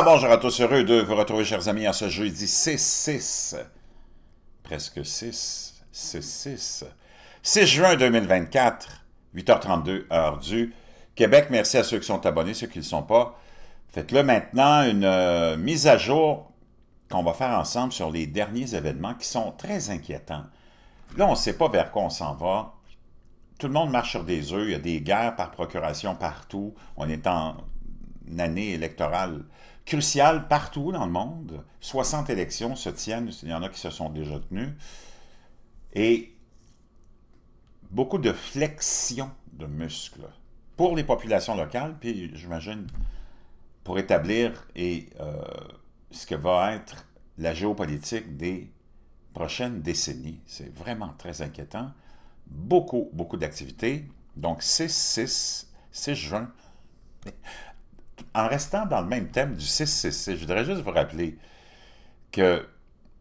bonjour à tous, heureux de vous retrouver, chers amis, en ce jeudi 6-6, presque 6, 6-6, 6 juin 2024, 8h32, heure du Québec. Merci à ceux qui sont abonnés, ceux qui ne le sont pas. Faites-le maintenant, une euh, mise à jour qu'on va faire ensemble sur les derniers événements qui sont très inquiétants. Là, on ne sait pas vers quoi on s'en va. Tout le monde marche sur des œufs. Il y a des guerres par procuration partout. On est en année électorale Crucial partout dans le monde. 60 élections se tiennent, il y en a qui se sont déjà tenues. Et beaucoup de flexion de muscles pour les populations locales, puis j'imagine pour établir et, euh, ce que va être la géopolitique des prochaines décennies. C'est vraiment très inquiétant. Beaucoup, beaucoup d'activités. Donc 6, 6, 6 juin en restant dans le même thème du 666, je voudrais juste vous rappeler que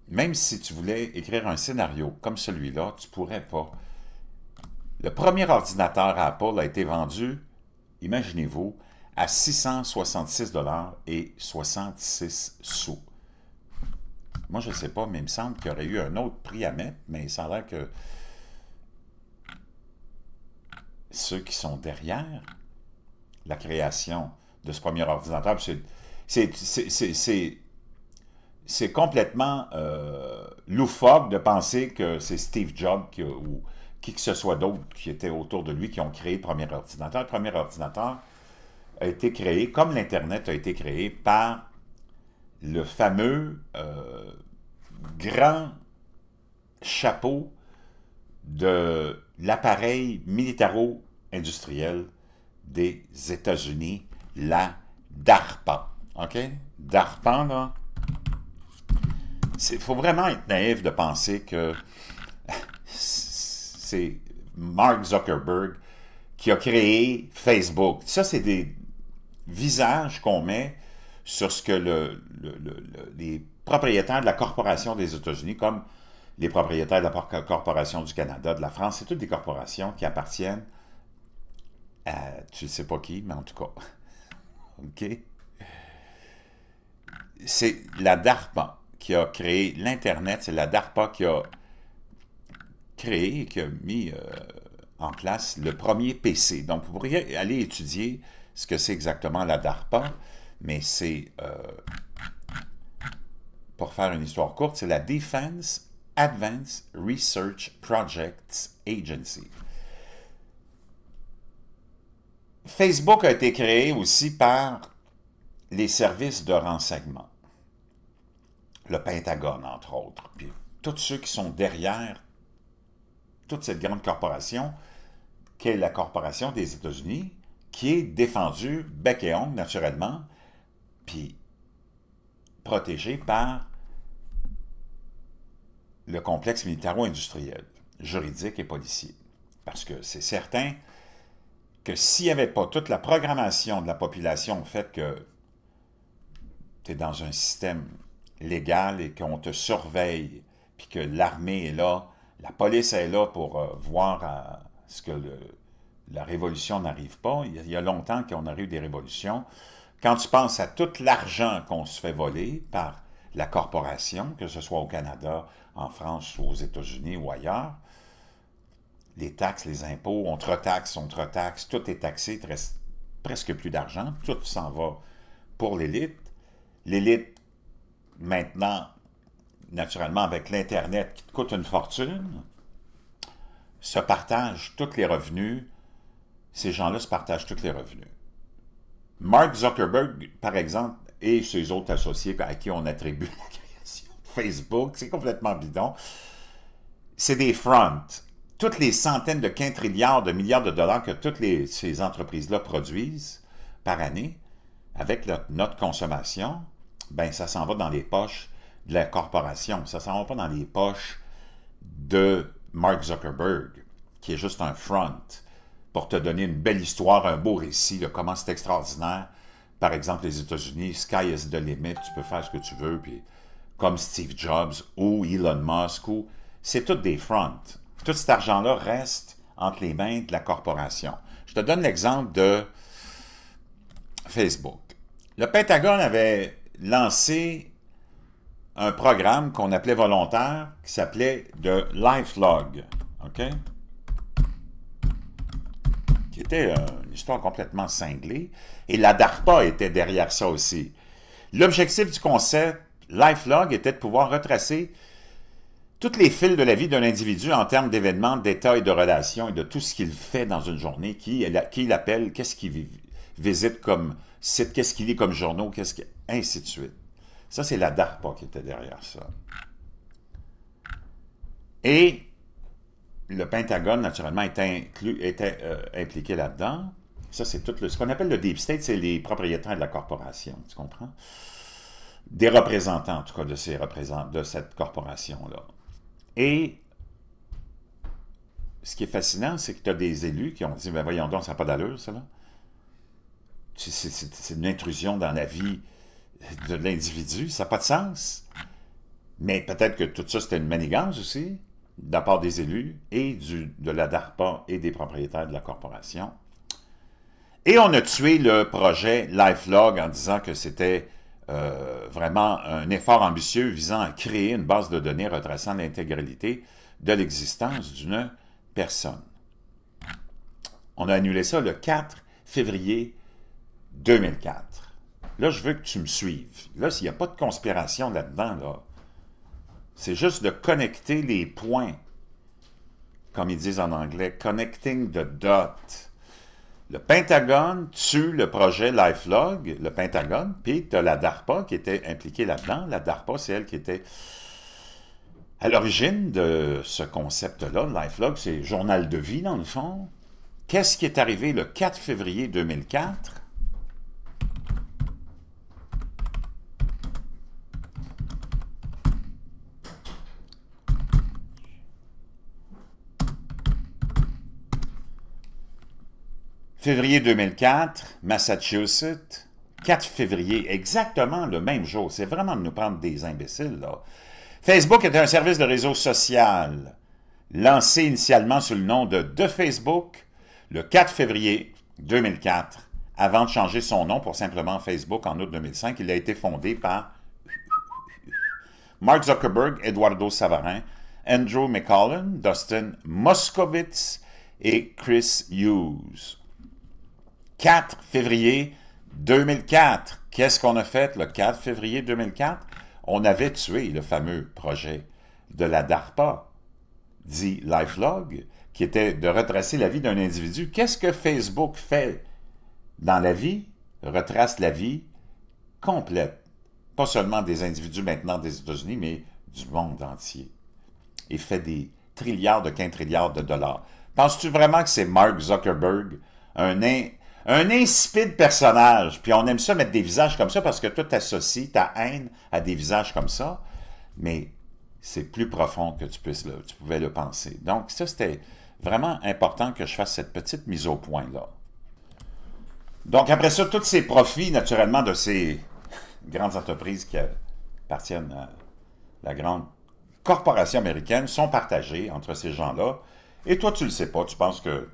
même si tu voulais écrire un scénario comme celui-là, tu ne pourrais pas. Le premier ordinateur à Apple a été vendu, imaginez-vous, à 666 et 66 sous. Moi, je ne sais pas, mais il me semble qu'il y aurait eu un autre prix à mettre, mais il semble que ceux qui sont derrière la création de ce premier ordinateur. C'est complètement euh, loufoque de penser que c'est Steve Jobs ou qui que ce soit d'autre qui était autour de lui qui ont créé le premier ordinateur. Le premier ordinateur a été créé, comme l'Internet a été créé, par le fameux euh, grand chapeau de l'appareil militaro-industriel des États-Unis la DARPA. OK? DARPA, là. Il faut vraiment être naïf de penser que c'est Mark Zuckerberg qui a créé Facebook. Ça, c'est des visages qu'on met sur ce que le, les propriétaires de la Corporation des États-Unis, comme les propriétaires de la Corporation du Canada, de la France, c'est toutes des corporations qui appartiennent à tu ne sais pas qui, mais en tout cas, OK? C'est la DARPA qui a créé l'Internet, c'est la DARPA qui a créé, et qui a mis euh, en place le premier PC. Donc, vous pourriez aller étudier ce que c'est exactement la DARPA, mais c'est, euh, pour faire une histoire courte, c'est la Defense Advanced Research Projects Agency. Facebook a été créé aussi par les services de renseignement, le Pentagone entre autres, puis tous ceux qui sont derrière toute cette grande corporation, qui est la corporation des États-Unis, qui est défendue bec et ongle naturellement, puis protégée par le complexe militaro-industriel, juridique et policier. Parce que c'est certain que s'il n'y avait pas toute la programmation de la population, au fait que tu es dans un système légal et qu'on te surveille, puis que l'armée est là, la police est là pour euh, voir à euh, ce que la révolution n'arrive pas. Il y a longtemps qu'on arrive eu des révolutions. Quand tu penses à tout l'argent qu'on se fait voler par la corporation, que ce soit au Canada, en France, aux États-Unis ou ailleurs, les taxes, les impôts, on te retaxe, on te retaxe, tout est taxé, il reste presque plus d'argent, tout s'en va pour l'élite. L'élite, maintenant, naturellement, avec l'Internet qui te coûte une fortune, se partage tous les revenus, ces gens-là se partagent tous les revenus. Mark Zuckerberg, par exemple, et ses autres associés à qui on attribue la création de Facebook, c'est complètement bidon. C'est des fronts toutes les centaines de quintillions de milliards de dollars que toutes ces entreprises-là produisent par année, avec notre consommation, ben ça s'en va dans les poches de la corporation. Ça s'en va pas dans les poches de Mark Zuckerberg, qui est juste un front pour te donner une belle histoire, un beau récit de comment c'est extraordinaire. Par exemple, les États-Unis, sky is the limit, tu peux faire ce que tu veux, puis comme Steve Jobs ou Elon Musk, c'est toutes des fronts tout cet argent-là reste entre les mains de la corporation. Je te donne l'exemple de Facebook. Le Pentagone avait lancé un programme qu'on appelait volontaire, qui s'appelait de LifeLog, OK? Qui était euh, une histoire complètement cinglée. Et la DARPA était derrière ça aussi. L'objectif du concept LifeLog était de pouvoir retracer toutes les fils de la vie d'un individu en termes d'événements, d'états et de relations et de tout ce qu'il fait dans une journée, qui, qui il appelle, qu'est-ce qu'il visite comme site, qu'est-ce qu'il lit comme journaux, qu'est-ce que, ainsi de suite. Ça, c'est la DARPA qui était derrière ça. Et le Pentagone, naturellement, est inclus, était euh, impliqué là-dedans. Ça, c'est tout ce qu'on appelle le Deep State, c'est les propriétaires de la corporation, tu comprends? Des représentants, en tout cas, de, ces représentants, de cette corporation-là. Et ce qui est fascinant, c'est que tu as des élus qui ont dit Mais ben Voyons donc, ça n'a pas d'allure, ça. C'est une intrusion dans la vie de l'individu, ça n'a pas de sens. Mais peut-être que tout ça, c'était une manigance aussi, de la part des élus et du, de la DARPA et des propriétaires de la corporation. Et on a tué le projet LifeLog en disant que c'était euh, vraiment un effort ambitieux visant à créer une base de données retraçant l'intégralité de l'existence d'une personne. On a annulé ça le 4 février 2004. Là, je veux que tu me suives. Là, s'il n'y a pas de conspiration là-dedans, là, c'est juste de connecter les points, comme ils disent en anglais, connecting the dots. Le Pentagone tue le projet LifeLog, le Pentagone, puis tu as la DARPA qui était impliquée là-dedans. La DARPA, c'est elle qui était à l'origine de ce concept-là, LifeLog, c'est journal de vie dans le fond. Qu'est-ce qui est arrivé le 4 février 2004? Février 2004, Massachusetts. 4 février, exactement le même jour. C'est vraiment de nous prendre des imbéciles, là. Facebook est un service de réseau social lancé initialement sous le nom de The Facebook le 4 février 2004. Avant de changer son nom pour simplement Facebook en août 2005, il a été fondé par Mark Zuckerberg, Eduardo Savarin, Andrew McCollum, Dustin Moskovitz et Chris Hughes. 4 février 2004. Qu'est-ce qu'on a fait le 4 février 2004? On avait tué le fameux projet de la DARPA, dit Lifelog, qui était de retracer la vie d'un individu. Qu'est-ce que Facebook fait dans la vie? Retrace la vie complète, pas seulement des individus maintenant des États-Unis, mais du monde entier. Et fait des trilliards de quintrilliards de dollars. Penses-tu vraiment que c'est Mark Zuckerberg, un, un insipide personnage, puis on aime ça mettre des visages comme ça parce que toi, t'associes ta haine à des visages comme ça, mais c'est plus profond que tu, pouvais le penser. Donc ça, c'était vraiment important que je fasse cette petite mise au point-là. Donc après ça, tous ces profits, naturellement, de ces grandes entreprises qui appartiennent à la grande corporation américaine sont partagés entre ces gens-là. Et toi, tu le sais pas, tu penses que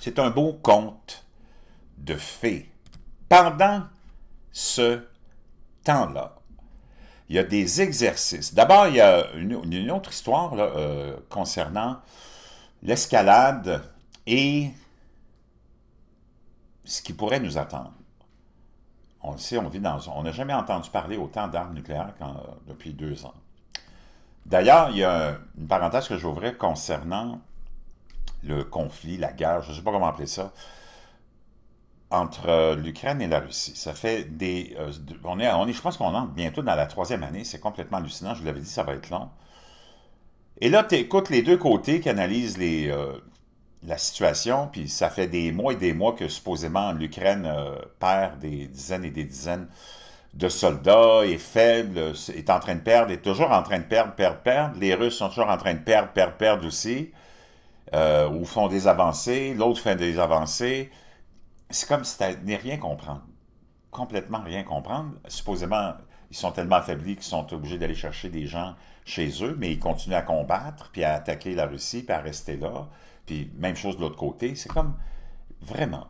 c'est un beau conte de fées. Pendant ce temps-là, il y a des exercices. D'abord, il y a une, autre histoire euh, concernant l'escalade et ce qui pourrait nous attendre. On le sait, on vit dans... On n'a jamais entendu parler autant d'armes nucléaires depuis deux ans. D'ailleurs, il y a une parenthèse que j'ouvrais concernant le conflit, la guerre, je ne sais pas comment appeler ça, entre euh, l'Ukraine et la Russie. Ça fait des... Euh, on est, je pense qu'on entre bientôt dans la troisième année. C'est complètement hallucinant. Je vous l'avais dit, ça va être long. Et là, tu écoutes les deux côtés qui analysent les, euh, la situation, puis ça fait des mois et des mois que supposément l'Ukraine perd des dizaines et des dizaines de soldats, est faible, est en train de perdre, est toujours en train de perdre, perdre, perdre. Les Russes sont toujours en train de perdre, perdre, perdre aussi. Euh, ou font des avancées, l'autre fait des avancées. C'est comme si tu n'es rien comprendre. Complètement rien comprendre. Supposément, ils sont tellement affaiblis qu'ils sont obligés d'aller chercher des gens chez eux, mais ils continuent à combattre, puis à attaquer la Russie, puis à rester là. Puis même chose de l'autre côté. C'est comme vraiment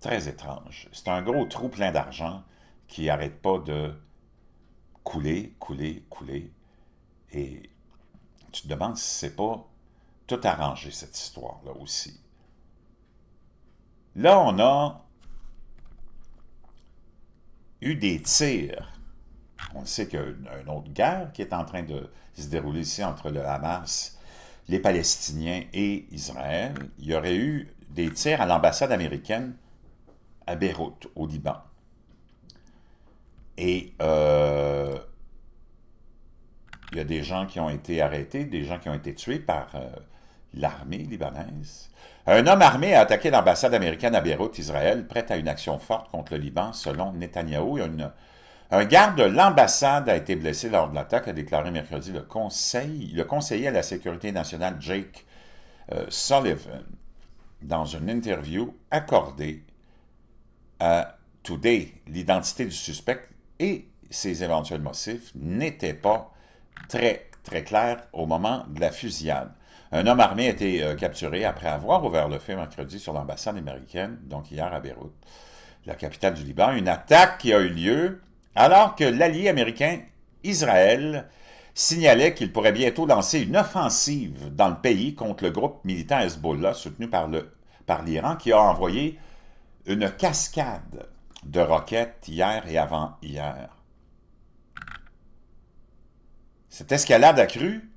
très étrange. C'est un gros trou plein d'argent qui n'arrête pas de couler, couler, couler. Et tu te demandes si c'est pas tout arrangé, cette histoire-là aussi. Là, on a eu des tirs. On sait qu'il y a une, autre guerre qui est en train de se dérouler ici entre le Hamas, les Palestiniens et Israël. Il y aurait eu des tirs à l'ambassade américaine à Beyrouth, au Liban. Et euh, il y a des gens qui ont été arrêtés, des gens qui ont été tués par euh, l'armée libanaise. Un homme armé a attaqué l'ambassade américaine à Beyrouth, Israël, prête à une action forte contre le Liban, selon Netanyahou. un garde de l'ambassade a été blessé lors de l'attaque, a déclaré mercredi le, conseil, le conseiller à la sécurité nationale Jake euh, Sullivan dans une interview accordée à Today. L'identité du suspect et ses éventuels motifs n'étaient pas très, très clair au moment de la fusillade. Un homme armé a été euh, capturé après avoir ouvert le feu mercredi sur l'ambassade américaine, donc hier à Beyrouth, la capitale du Liban. Une attaque qui a eu lieu alors que l'allié américain Israël signalait qu'il pourrait bientôt lancer une offensive dans le pays contre le groupe militant Hezbollah soutenu par l'Iran par qui a envoyé une cascade de roquettes hier et avant-hier. Cette escalade cru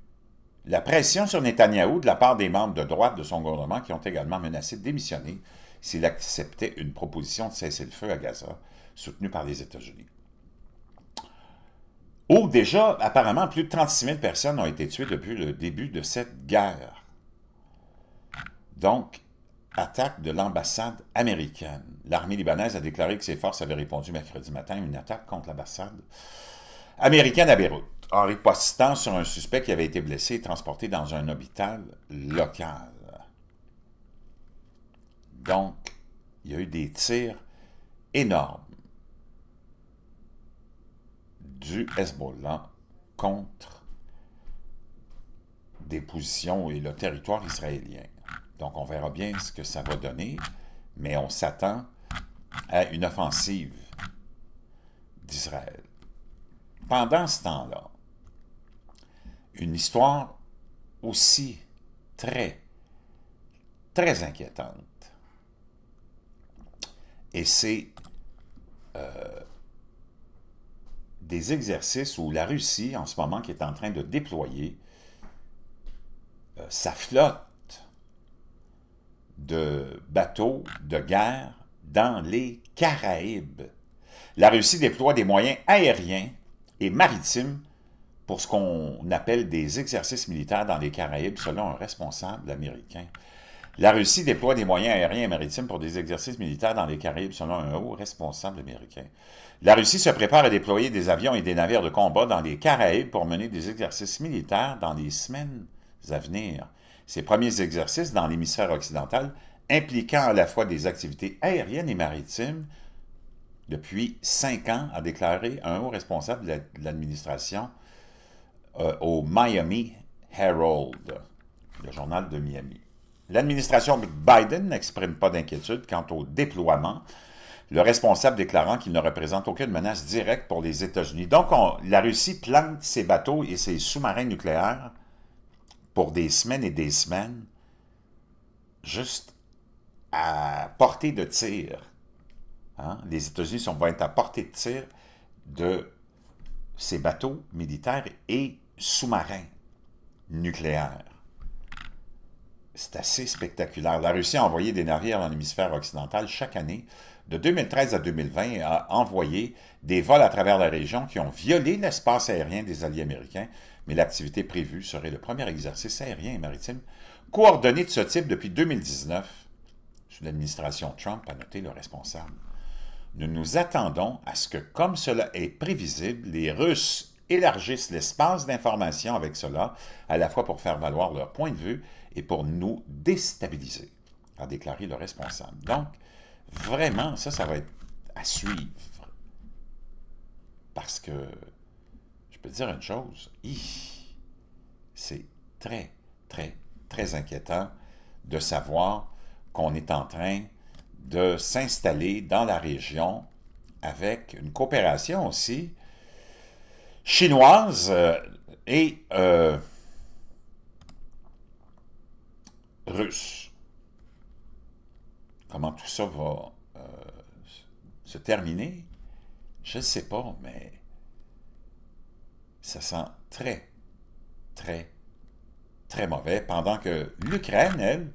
la pression sur Netanyahu de la part des membres de droite de son gouvernement qui ont également menacé de démissionner s'il acceptait une proposition de cesser le feu à Gaza soutenue par les États-Unis. Ou déjà, apparemment, plus de 36 000 personnes ont été tuées depuis le début de cette guerre. Donc, attaque de l'ambassade américaine. L'armée libanaise a déclaré que ses forces avaient répondu mercredi matin à une attaque contre l'ambassade américaine à Beyrouth en ripostant sur un suspect qui avait été blessé et transporté dans un hôpital local. Donc, il y a eu des tirs énormes du Hezbollah contre des positions et le territoire israélien. Donc, on verra bien ce que ça va donner, mais on s'attend à une offensive d'Israël. Pendant ce temps-là, une histoire aussi très, très inquiétante. Et c'est euh, des exercices où la Russie, en ce moment, qui est en train de déployer euh, sa flotte de bateaux de guerre dans les Caraïbes. La Russie déploie des moyens aériens et maritimes pour ce qu'on appelle des exercices militaires dans les Caraïbes, selon un responsable américain. La Russie déploie des moyens aériens et maritimes pour des exercices militaires dans les Caraïbes, selon un haut responsable américain. La Russie se prépare à déployer des avions et des navires de combat dans les Caraïbes pour mener des exercices militaires dans les semaines à venir. Ces premiers exercices dans l'hémisphère occidental impliquant à la fois des activités aériennes et maritimes depuis cinq ans, a déclaré un haut responsable de l'administration euh, au Miami Herald, le journal de Miami. L'administration Biden n'exprime pas d'inquiétude quant au déploiement, le responsable déclarant qu'il ne représente aucune menace directe pour les États-Unis. Donc, la Russie plante ses bateaux et ses sous-marins nucléaires pour des semaines et des semaines, juste à portée de tir. Hein. Les États-Unis sont être à portée de tir de ses bateaux militaires et sous-marins nucléaires. C'est assez spectaculaire. La Russie a envoyé des navires dans l'hémisphère occidental chaque année. De 2013 à 2020, a envoyé des vols à travers la région qui ont violé l'espace aérien des alliés américains, mais l'activité prévue serait le premier exercice aérien et maritime coordonné de ce type depuis 2019 sous l'administration Trump, a noté le responsable nous nous attendons à ce que, comme cela est prévisible, les Russes élargissent l'espace d'information avec cela, à la fois pour faire valoir leur point de vue et pour nous déstabiliser, a déclaré le responsable. Donc, vraiment, ça, ça va être à suivre. Parce que, je peux te dire une chose, c'est très, très, très inquiétant de savoir qu'on est en train de s'installer dans la région avec une coopération aussi chinoise euh, et euh, russe. Comment tout ça va euh, se terminer, je ne sais pas, mais ça sent très, très, très mauvais, pendant que l'Ukraine, elle,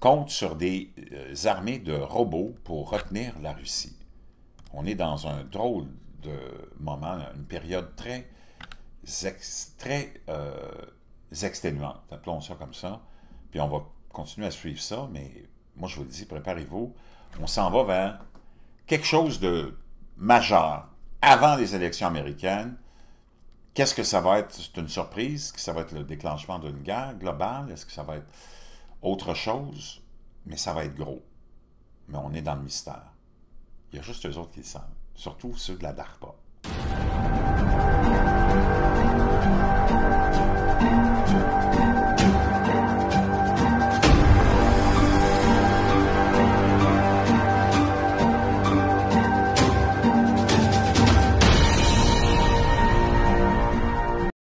compte sur des euh, armées de robots pour retenir la Russie. On est dans un drôle de moment, une période très, euh, exténuante, appelons ça comme ça, puis on va continuer à suivre ça, mais moi je vous dis, préparez-vous, on s'en va vers quelque chose de majeur avant les élections américaines. Qu'est-ce que ça va être? C'est une surprise? Est-ce que ça va être le déclenchement d'une guerre globale? Est-ce que ça va être autre chose, mais ça va être gros. Mais on est dans le mystère. Il y a juste eux autres qui le savent, surtout ceux de la DARPA.